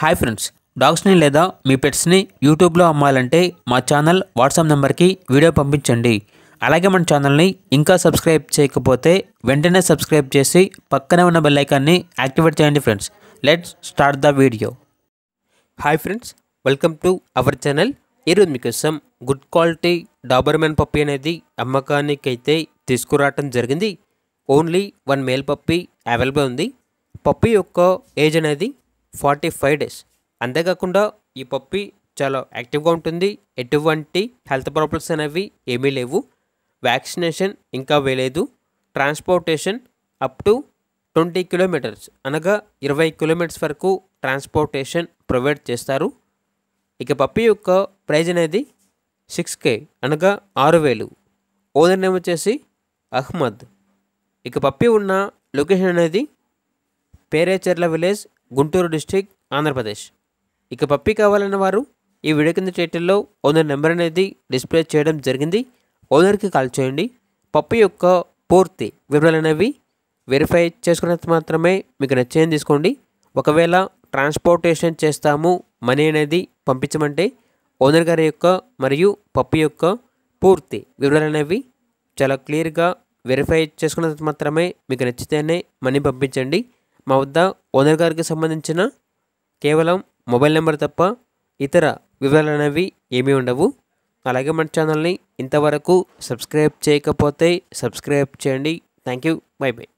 hi friends డాగ్స్ని లేదా మీ పెట్స్ని యూట్యూబ్లో అమ్మాలంటే మా ఛానల్ వాట్సాప్ నెంబర్కి వీడియో పంపించండి అలాగే మన ఛానల్ని ఇంకా సబ్స్క్రైబ్ చేయకపోతే వెంటనే సబ్స్క్రైబ్ చేసి పక్కనే ఉన్న బెల్లైకాన్ని యాక్టివేట్ చేయండి friends let's start the video hi friends welcome to our channel ఈరోజు మీకోసం గుడ్ క్వాలిటీ డాబర్మెన్ పప్పి అనేది అమ్మకానికైతే తీసుకురావటం జరిగింది only one male puppy available ఉంది పప్పి యొక్క ఏజ్ అనేది ఫార్టీ ఫైవ్ డేస్ అంతేకాకుండా ఈ పప్పి చాలా యాక్టివ్గా ఉంటుంది ఎటువంటి హెల్త్ ప్రాబ్లమ్స్ అనేవి ఏమీ లేవు వ్యాక్సినేషన్ ఇంకా వేయలేదు transportation up to twenty kilometres అనగా ఇరవై కిలోమీటర్స్ వరకు ట్రాన్స్పోర్టేషన్ ప్రొవైడ్ చేస్తారు ఇక పప్పి యొక్క ప్రైజ్ అనేది సిక్స్ కే అనగా ఆరు వేలు ఓనర్ నేమ్ వచ్చేసి అహ్మద్ ఇక పప్పి ఉన్న లొకేషన్ అనేది పేరేచెర్ల విలేజ్ గుంటూరు డిస్టిక్ ఆంధ్రప్రదేశ్ ఇక పప్పి కావాలన్న వారు ఈ వీడియో కింద టైటిల్లో ఓనర్ నెంబర్ అనేది డిస్ప్లే చేయడం జరిగింది ఓనర్కి కాల్ చేయండి పప్పి యొక్క పూర్తి వివరాలు అనేవి వెరిఫై చేసుకున్న మాత్రమే మీకు నచ్చేది తీసుకోండి ఒకవేళ ట్రాన్స్పోర్టేషన్ చేస్తాము మనీ అనేది పంపించమంటే ఓనర్ గారి యొక్క మరియు పప్పు యొక్క పూర్తి వివరాలు అనేవి చాలా క్లియర్గా వెరిఫై చేసుకున్నంత మాత్రమే మీకు నచ్చితేనే మనీ పంపించండి మా వద్ద ఓనర్ గారికి సంబంధించిన కేవలం మొబైల్ నెంబర్ తప్ప ఇతర వివరాలు అనేవి ఏమీ ఉండవు అలాగే మన ఛానల్ని ఇంతవరకు సబ్స్క్రైబ్ చేయకపోతే సబ్స్క్రైబ్ చేయండి థ్యాంక్ యూ బై బై